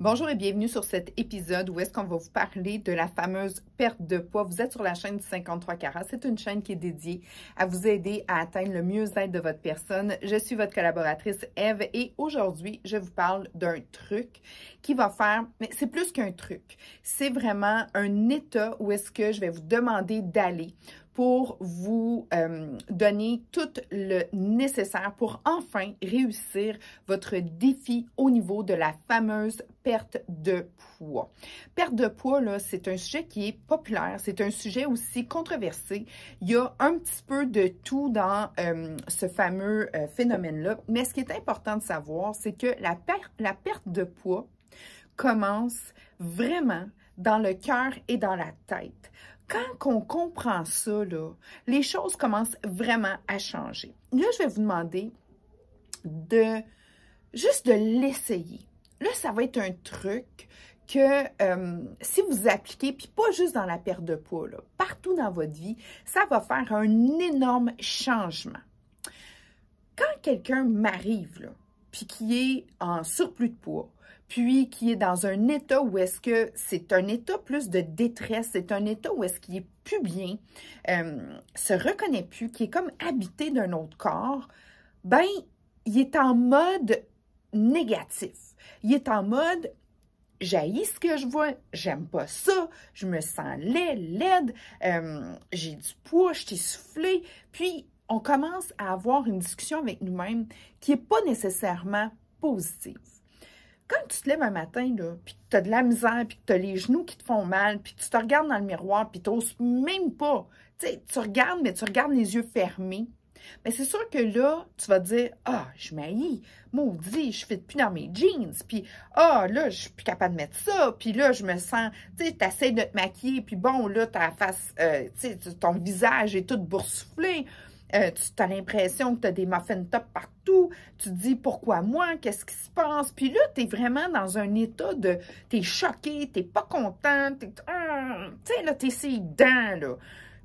Bonjour et bienvenue sur cet épisode où est-ce qu'on va vous parler de la fameuse perte de poids. Vous êtes sur la chaîne du 53 carats. C'est une chaîne qui est dédiée à vous aider à atteindre le mieux-être de votre personne. Je suis votre collaboratrice Eve et aujourd'hui, je vous parle d'un truc qui va faire, mais c'est plus qu'un truc. C'est vraiment un état où est-ce que je vais vous demander d'aller pour vous euh, donner tout le nécessaire pour enfin réussir votre défi au niveau de la fameuse perte de poids. Perte de poids, là, c'est un sujet qui est populaire, c'est un sujet aussi controversé. Il y a un petit peu de tout dans euh, ce fameux euh, phénomène-là, mais ce qui est important de savoir, c'est que la, la perte de poids commence vraiment dans le cœur et dans la tête quand on comprend ça, les choses commencent vraiment à changer. Là, je vais vous demander de juste de l'essayer. Là, ça va être un truc que euh, si vous appliquez, puis pas juste dans la perte de poids, partout dans votre vie, ça va faire un énorme changement. Quand quelqu'un m'arrive, puis qui est en surplus de poids, puis qui est dans un état où est-ce que c'est un état plus de détresse, c'est un état où est-ce qu'il est plus bien, euh, se reconnaît plus, qui est comme habité d'un autre corps, ben, il est en mode négatif. Il est en mode j'haïs ce que je vois, j'aime pas ça, je me sens laid, laide, euh, j'ai du poids, je suis soufflé. Puis, on commence à avoir une discussion avec nous-mêmes qui n'est pas nécessairement positive. Quand tu te lèves un matin, là, puis que tu as de la misère, puis que tu as les genoux qui te font mal, puis tu te regardes dans le miroir, puis tu même pas. sais, tu regardes, mais tu regardes les yeux fermés. Mais c'est sûr que là, tu vas dire Ah, je m'haïs, maudit, je ne plus dans mes jeans. Puis Ah, là, je suis plus capable de mettre ça. Puis là, je me sens, tu sais, tu de te maquiller. Puis bon, là, ta face, euh, tu sais, ton visage est tout boursouflé. Euh, tu as l'impression que tu as des muffins top partout. Tu te dis pourquoi moi, qu'est-ce qui se passe. Puis là, tu es vraiment dans un état de. Tu es choqué, tu pas content. Ah, tu sais, là, tu es ses là.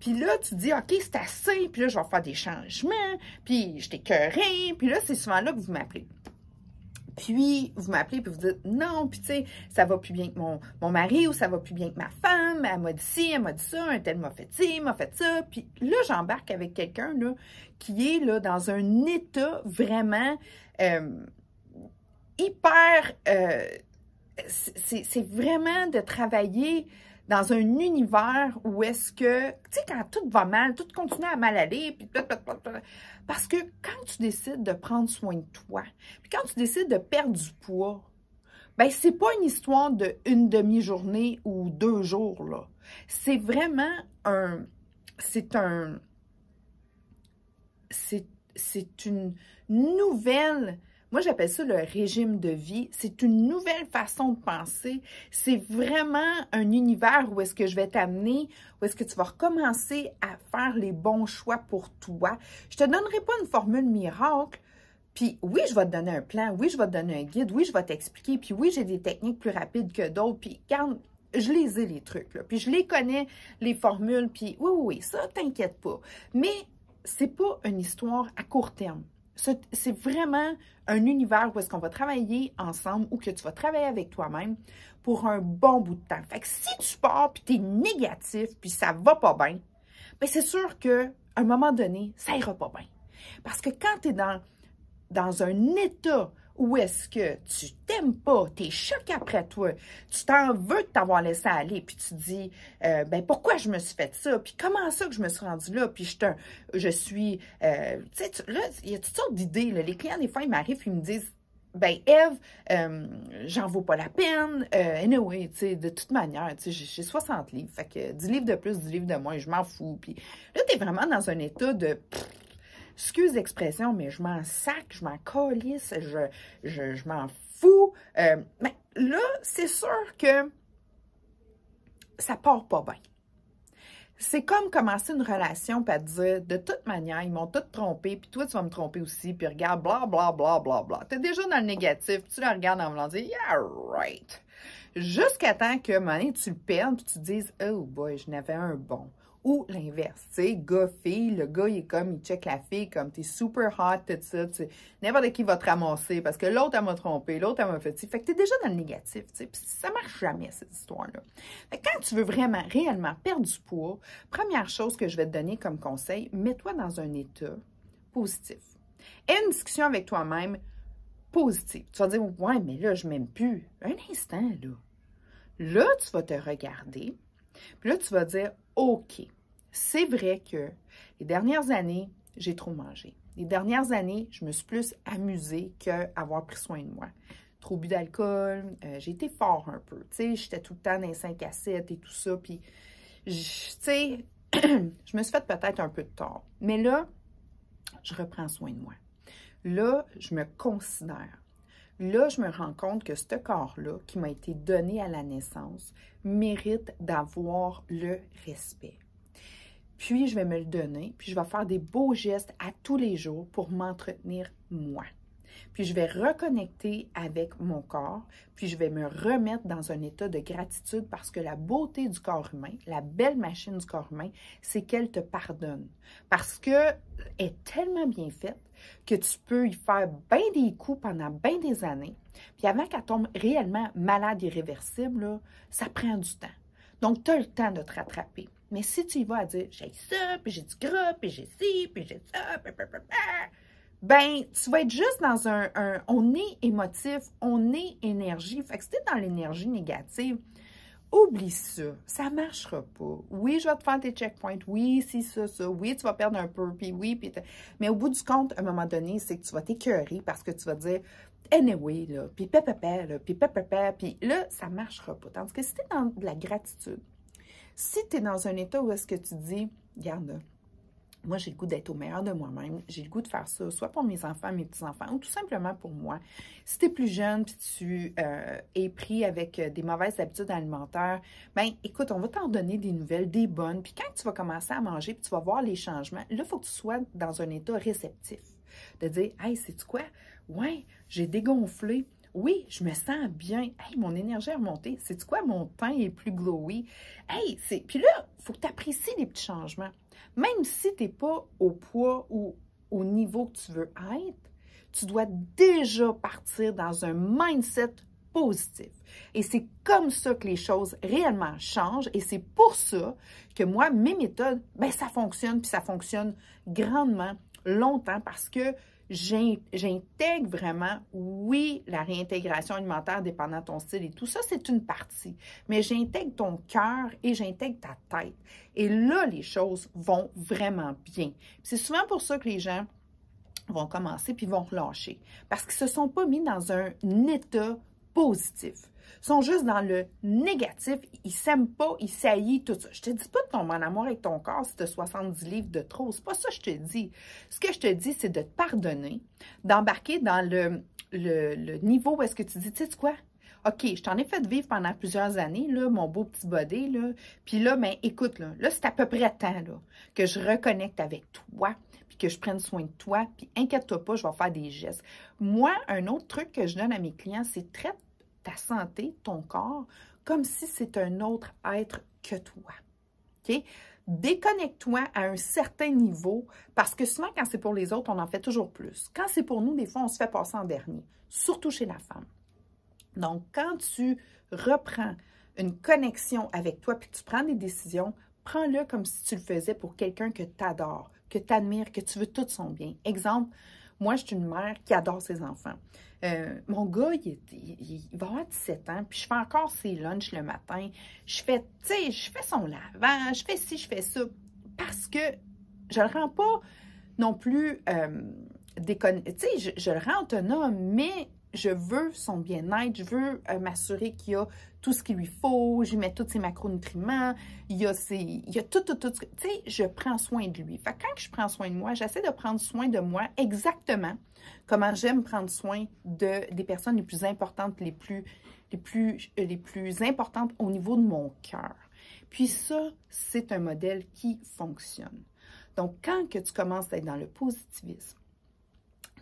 Puis là, tu dis, OK, c'est assez. Puis là, je vais faire des changements. Puis je t'écœurerai. Puis là, c'est souvent là que vous m'appelez. Puis, vous m'appelez puis vous dites non, puis tu sais, ça va plus bien que mon, mon mari ou ça va plus bien que ma femme. Elle m'a dit ci, elle m'a dit ça, un tel m'a fait ci, m'a fait ça. Puis là, j'embarque avec quelqu'un qui est là, dans un état vraiment euh, hyper. Euh, c'est vraiment de travailler dans un univers où est-ce que, tu sais, quand tout va mal, tout continue à mal aller, puis parce que quand tu décides de prendre soin de toi, puis quand tu décides de perdre du poids, ben c'est pas une histoire de une demi-journée ou deux jours là. C'est vraiment un, c'est un, c'est une nouvelle moi, j'appelle ça le régime de vie. C'est une nouvelle façon de penser. C'est vraiment un univers où est-ce que je vais t'amener, où est-ce que tu vas recommencer à faire les bons choix pour toi. Je te donnerai pas une formule miracle, puis oui, je vais te donner un plan, oui, je vais te donner un guide, oui, je vais t'expliquer, puis oui, j'ai des techniques plus rapides que d'autres, puis quand je les ai, les trucs, puis je les connais, les formules, puis oui, oui, oui, ça, t'inquiète pas. Mais c'est pas une histoire à court terme c'est vraiment un univers où est-ce qu'on va travailler ensemble ou que tu vas travailler avec toi-même pour un bon bout de temps. Fait que si tu pars puis es négatif puis ça va pas bien, ben c'est sûr que un moment donné, ça ira pas bien. Parce que quand tu es dans un état ou est-ce que tu t'aimes pas, tu es après toi, tu t'en veux de t'avoir laissé aller, puis tu dis, euh, ben pourquoi je me suis fait ça, puis comment ça que je me suis rendu là, puis je, je suis, euh, tu sais, il y a toutes sortes d'idées, les clients des fois, ils m'arrivent, ils me disent, ben Eve, euh, j'en vaux pas la peine. Euh, anyway, tu sais, de toute manière, tu sais, j'ai 60 livres. Fait que 10 livres de plus, 10 livres de moins, je m'en fous. Puis là, t'es vraiment dans un état de excuse l'expression, mais je m'en sac, je m'en colisse, je, je, m'en fous. Euh, mais là, c'est sûr que ça part pas bien. C'est comme commencer une relation pas dire, de toute manière, ils m'ont tout trompé, puis toi, tu vas me tromper aussi, puis regarde, bla, bla, bla, bla, bla. T'es déjà dans le négatif, tu la regardes en me disant, yeah, right. Jusqu'à temps que, maintenant, tu le perdes, puis tu te dises, oh boy, je n'avais un bon ou l'inverse, tu sais, gars-fille, le gars, il est comme, il check la fille, comme, t'es super hot, tout ça, tu n'importe qui va te ramasser, parce que l'autre, elle m'a trompé, l'autre, elle m'a fait, fait que t'es déjà dans le négatif, tu sais, puis ça marche jamais, cette histoire-là. quand tu veux vraiment, réellement perdre du poids, première chose que je vais te donner comme conseil, mets-toi dans un état positif. Aie une discussion avec toi-même positive. Tu vas dire, ouais, mais là, je m'aime plus. Un instant, là. Là, tu vas te regarder, puis là, tu vas dire, OK, c'est vrai que les dernières années, j'ai trop mangé. Les dernières années, je me suis plus amusée qu'avoir pris soin de moi. Trop bu d'alcool, euh, j'ai été fort un peu. Tu sais, j'étais tout le temps dans les 5 à 7 et tout ça. Puis, tu sais, je me suis fait peut-être un peu de tort. Mais là, je reprends soin de moi. Là, je me considère. Là, je me rends compte que ce corps-là, qui m'a été donné à la naissance, mérite d'avoir le respect. Puis, je vais me le donner, puis je vais faire des beaux gestes à tous les jours pour m'entretenir moi puis je vais reconnecter avec mon corps, puis je vais me remettre dans un état de gratitude parce que la beauté du corps humain, la belle machine du corps humain, c'est qu'elle te pardonne. Parce qu'elle est tellement bien faite que tu peux y faire bien des coups pendant bien des années, puis avant qu'elle tombe réellement malade irréversible, ça prend du temps. Donc, tu as le temps de te rattraper. Mais si tu y vas à dire, j'ai ça, puis j'ai du gras, puis j'ai ci, puis j'ai ça, puis ben, tu vas être juste dans un, On est émotif, on est énergie. Fait que si t'es dans l'énergie négative, oublie ça. Ça ne marchera pas. Oui, je vais te faire tes checkpoints. Oui, si, ça, ça. Oui, tu vas perdre un peu. Puis oui, puis. Mais au bout du compte, à un moment donné, c'est que tu vas t'écœurer parce que tu vas dire anyway, là, puis pépépé, là, puis pépépé, puis là, ça ne marchera pas. Tandis que si t'es dans de la gratitude, si tu es dans un état où est-ce que tu dis, garde, moi, j'ai le goût d'être au meilleur de moi-même. J'ai le goût de faire ça, soit pour mes enfants, mes petits-enfants, ou tout simplement pour moi. Si tu es plus jeune, puis tu euh, es pris avec euh, des mauvaises habitudes alimentaires, ben écoute, on va t'en donner des nouvelles, des bonnes. Puis quand tu vas commencer à manger, puis tu vas voir les changements, là, il faut que tu sois dans un état réceptif. De dire, hey, c'est quoi? Ouais, j'ai dégonflé oui, je me sens bien. Hey, mon énergie a remonté. C'est quoi? Mon teint est plus glowy. Hey, c'est. Puis là, il faut que tu apprécies les petits changements. Même si tu n'es pas au poids ou au niveau que tu veux être, tu dois déjà partir dans un mindset positif. Et c'est comme ça que les choses réellement changent. Et c'est pour ça que moi, mes méthodes, ben, ça fonctionne, puis ça fonctionne grandement, longtemps, parce que j'intègre vraiment, oui, la réintégration alimentaire dépendant de ton style et tout ça, c'est une partie, mais j'intègre ton cœur et j'intègre ta tête. Et là, les choses vont vraiment bien. C'est souvent pour ça que les gens vont commencer puis vont relâcher parce qu'ils ne se sont pas mis dans un état positif sont juste dans le négatif, ils s'aiment pas, ils saillissent, tout ça. Je te dis pas de tomber en amour avec ton corps si tu as 70 livres de trop. C'est pas ça que je te dis. Ce que je te dis, c'est de te pardonner, d'embarquer dans le, le, niveau où est-ce que tu dis, tu sais quoi? OK, je t'en ai fait vivre pendant plusieurs années, là, mon beau petit body, là. Puis là, ben, écoute, là, là c'est à peu près temps, que je reconnecte avec toi, puis que je prenne soin de toi, puis inquiète-toi pas, je vais faire des gestes. Moi, un autre truc que je donne à mes clients, c'est très ta santé, ton corps, comme si c'est un autre être que toi. Déconnecte-toi à un certain niveau parce que souvent, quand c'est pour les autres, on en fait toujours plus. Quand c'est pour nous, des fois, on se fait passer en dernier, surtout chez la femme. Donc, quand tu reprends une connexion avec toi puis tu prends des décisions, prends-le comme si tu le faisais pour quelqu'un que tu adores, que tu admires, que tu veux tout son bien. Exemple, moi, je suis une mère qui adore ses enfants. Euh, mon gars, il, va avoir 17 ans, puis je fais encore ses lunchs le matin. Je fais, tu sais, je fais son lave. je fais ci, je fais ça, parce que je le rends pas non plus euh, Tu sais, je, le rends autonome, mais je veux son bien-être, je veux euh, m'assurer qu'il a tout ce qu'il lui faut, lui mets tous ses macronutriments, il y a, il y tout, tout, tout. Tu sais, je prends soin de lui. Fait que quand je prends soin de moi, j'essaie de prendre soin de moi exactement comment j'aime prendre soin de, des personnes les plus importantes, les plus, les plus, euh, les plus importantes au niveau de mon cœur. Puis ça, c'est un modèle qui fonctionne. Donc, quand que tu commences à être dans le positivisme,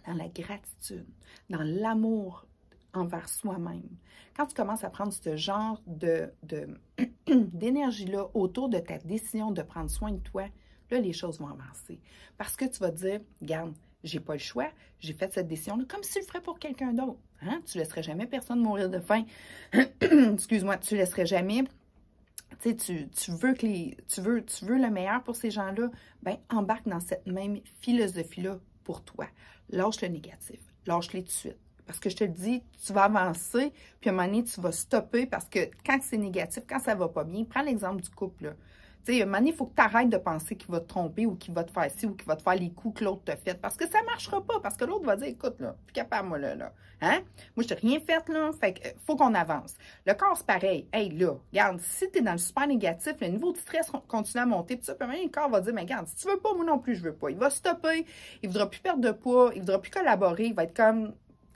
dans la gratitude, dans l'amour envers soi-même. Quand tu commences à prendre ce genre d'énergie-là autour de ta décision de prendre soin de toi, là, les choses vont avancer. Parce que tu vas dire, garde, j'ai pas le choix, j'ai fait cette décision-là, comme si tu le ferais pour quelqu'un d'autre. Hein? Tu laisserais jamais personne mourir de faim. Excuse-moi, tu laisserais jamais tu, tu, veux que les, tu, veux, tu veux le meilleur pour ces gens-là, ben embarque dans cette même philosophie-là pour toi. Lâche le négatif, lâche-les de suite. Parce que je te le dis, tu vas avancer, puis à un moment donné, tu vas stopper parce que quand c'est négatif, quand ça va pas bien, prends l'exemple du couple. Là. Tu sais, à un moment donné, il faut que tu arrêtes de penser qu'il va te tromper ou qu'il va te faire ci ou qu'il va te faire les coups que l'autre te fait. Parce que ça ne marchera pas. Parce que l'autre va dire, écoute, là, plus capable, moi, là, là. Hein? Moi, je t'ai rien fait, là. Fait que, euh, faut qu'on avance. Le corps, c'est pareil. Hey, là, regarde, si tu es dans le super négatif, le niveau de stress continue à monter. Puis ça, puis donné le corps va dire, mais regarde, si tu veux pas, moi non plus, je veux pas. Il va stopper. Il voudra plus perdre de poids. Il voudra plus collaborer. Il va être comme,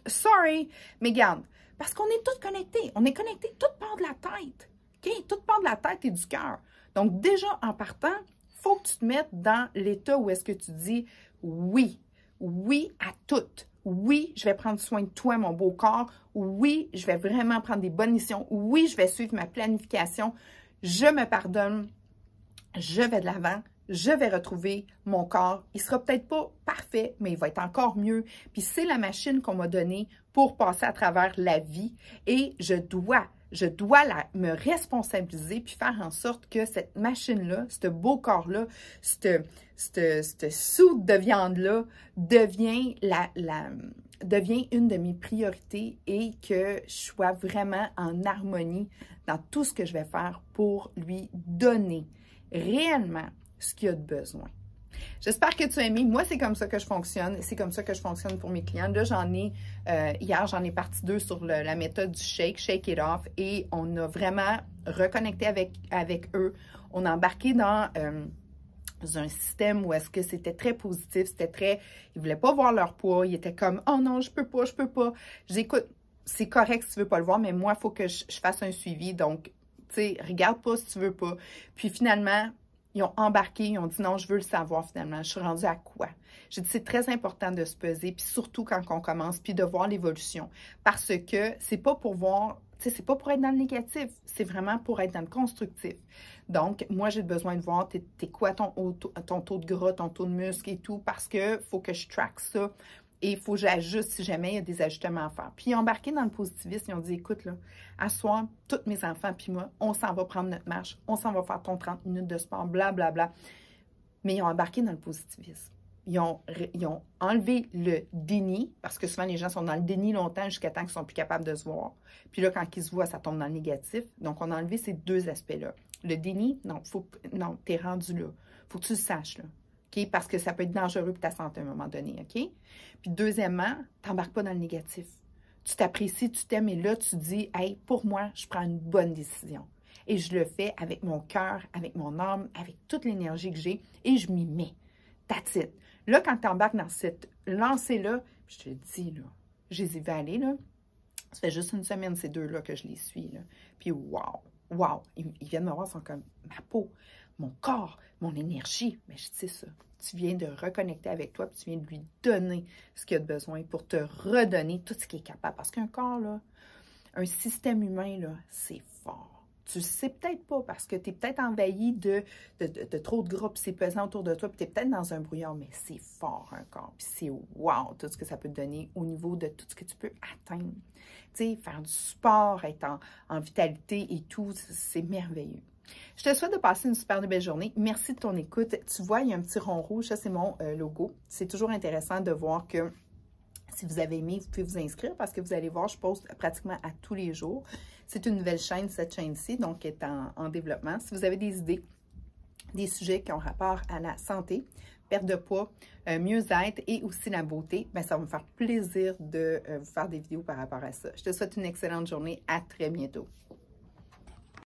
Sorry, mais garde, parce qu'on est toutes connectées, On est connectés toutes part de la tête. OK? Toutes part de la tête et du cœur. Donc, déjà, en partant, faut que tu te mettes dans l'état où est-ce que tu dis oui, oui à tout. Oui, je vais prendre soin de toi, mon beau corps. Oui, je vais vraiment prendre des bonnes missions. Oui, je vais suivre ma planification. Je me pardonne. Je vais de l'avant je vais retrouver mon corps. Il sera peut-être pas parfait, mais il va être encore mieux. Puis c'est la machine qu'on m'a donnée pour passer à travers la vie et je dois, je dois me responsabiliser puis faire en sorte que cette machine-là, ce beau corps-là, cette soude de viande-là devient la, devient une de mes priorités et que je sois vraiment en harmonie dans tout ce que je vais faire pour lui donner réellement ce qu'il y a de besoin. J'espère que tu as aimé. Moi, c'est comme ça que je fonctionne. C'est comme ça que je fonctionne pour mes clients. Là, j'en ai, euh, hier, j'en ai parti deux sur la méthode du shake, shake it off. Et on a vraiment reconnecté avec, avec eux. On a embarqué dans... Euh, un système où est-ce que c'était très positif, c'était très, ils voulaient pas voir leur poids, ils étaient comme, oh non, je peux pas, je peux pas. J'écoute, c'est correct si tu veux pas le voir, mais moi, il faut que je, fasse un suivi. Donc, tu sais, regarde pas si tu veux pas. Puis finalement, ils ont embarqué, ils ont dit non, je veux le savoir finalement, je suis rendue à quoi. J'ai dit c'est très important de se peser, puis surtout quand on commence, puis de voir l'évolution. Parce que c'est pas pour voir tu sais, c'est pas pour être dans le négatif, c'est vraiment pour être dans le constructif. Donc, moi, j'ai besoin de voir t'es, quoi ton, ton taux de gras, ton taux de muscle et tout, parce que faut que je track ça et il faut que j'ajuste si jamais il y a des ajustements à faire. Puis ils ont embarqué dans le positivisme, ils ont dit, écoute, là, à soir, tous mes enfants puis moi, on s'en va prendre notre marche, on s'en va faire ton 30 minutes de sport, blablabla. Bla, bla. Mais ils ont embarqué dans le positivisme. Ils ont, ont, enlevé le déni, parce que souvent les gens sont dans le déni longtemps jusqu'à temps qu'ils ne sont plus capables de se voir. Puis là, quand ils se voient, ça tombe dans le négatif. Donc, on a enlevé ces deux aspects-là. Le déni, non, faut, non, es rendu là. Faut que tu le saches, là. Parce que ça peut être dangereux pour ta santé à un moment donné, OK? Puis deuxièmement, t'embarques pas dans le négatif. Tu t'apprécies, tu t'aimes et là, tu dis, hey, pour moi, je prends une bonne décision. Et je le fais avec mon cœur, avec mon âme, avec toute l'énergie que j'ai et je m'y mets. it. Là, quand tu embarques dans cette lancée-là, je te dis, là, je les aller là. Ça fait juste une semaine, ces deux-là, que je les suis, là. Puis, wow, wow, ils, viennent me voir, ils sont comme ma peau, mon corps, mon énergie. Mais je sais ça. Tu viens de reconnecter avec toi, puis tu viens de lui donner ce qu'il a de besoin pour te redonner tout ce qui est capable. Parce qu'un corps, là, un système humain, là, c'est fort. Tu le sais peut-être pas parce que tu es peut-être envahi de, de, trop de gras, puis c'est pesant autour de toi, puis tu es peut-être dans un brouillard, mais c'est fort un corps, puis c'est wow tout ce que ça peut te donner au niveau de tout ce que tu peux atteindre. Tu sais, faire du sport, être en, en vitalité et tout, c'est merveilleux. Je te souhaite de passer une super belle journée. Merci de ton écoute. Tu vois, il y a un petit rond rouge, ça c'est mon euh, logo. C'est toujours intéressant de voir que si vous avez aimé, vous pouvez vous inscrire parce que vous allez voir, je poste pratiquement à tous les jours. C'est une nouvelle chaîne, cette chaîne-ci, donc est en, développement. Si vous avez des idées, des sujets qui ont rapport à la santé, perte de poids, euh, mieux-être et aussi la beauté, ben, ça va me faire plaisir de euh, vous faire des vidéos par rapport à ça. Je te souhaite une excellente journée. À très bientôt.